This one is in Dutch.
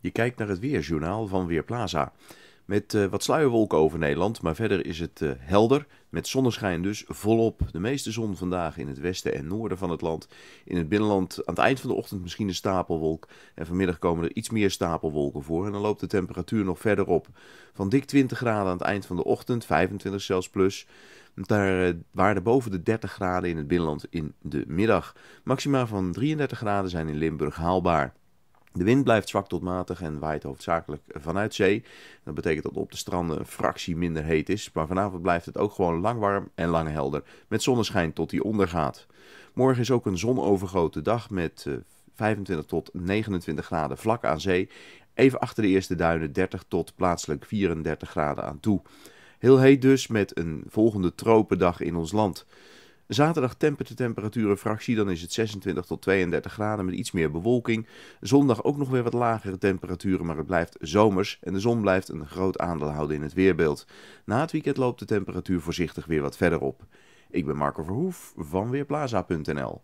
Je kijkt naar het weerjournaal van Weerplaza. Met eh, wat sluierwolken over Nederland, maar verder is het eh, helder. Met zonneschijn dus volop. De meeste zon vandaag in het westen en noorden van het land. In het binnenland aan het eind van de ochtend misschien een stapelwolk. En vanmiddag komen er iets meer stapelwolken voor. En dan loopt de temperatuur nog verder op. Van dik 20 graden aan het eind van de ochtend, 25 zelfs plus. Daar eh, waren boven de 30 graden in het binnenland in de middag. Maxima van 33 graden zijn in Limburg haalbaar. De wind blijft zwak tot matig en waait hoofdzakelijk vanuit zee. Dat betekent dat op de stranden een fractie minder heet is. Maar vanavond blijft het ook gewoon lang warm en lang helder. Met zonneschijn tot die ondergaat. Morgen is ook een zonovergoten dag met 25 eh, tot 29 graden vlak aan zee. Even achter de eerste duinen 30 tot plaatselijk 34 graden aan toe. Heel heet dus met een volgende tropendag in ons land. Zaterdag tempert de temperatuur een fractie, dan is het 26 tot 32 graden met iets meer bewolking. Zondag ook nog weer wat lagere temperaturen, maar het blijft zomers en de zon blijft een groot aandeel houden in het weerbeeld. Na het weekend loopt de temperatuur voorzichtig weer wat verder op. Ik ben Marco Verhoef van Weerplaza.nl.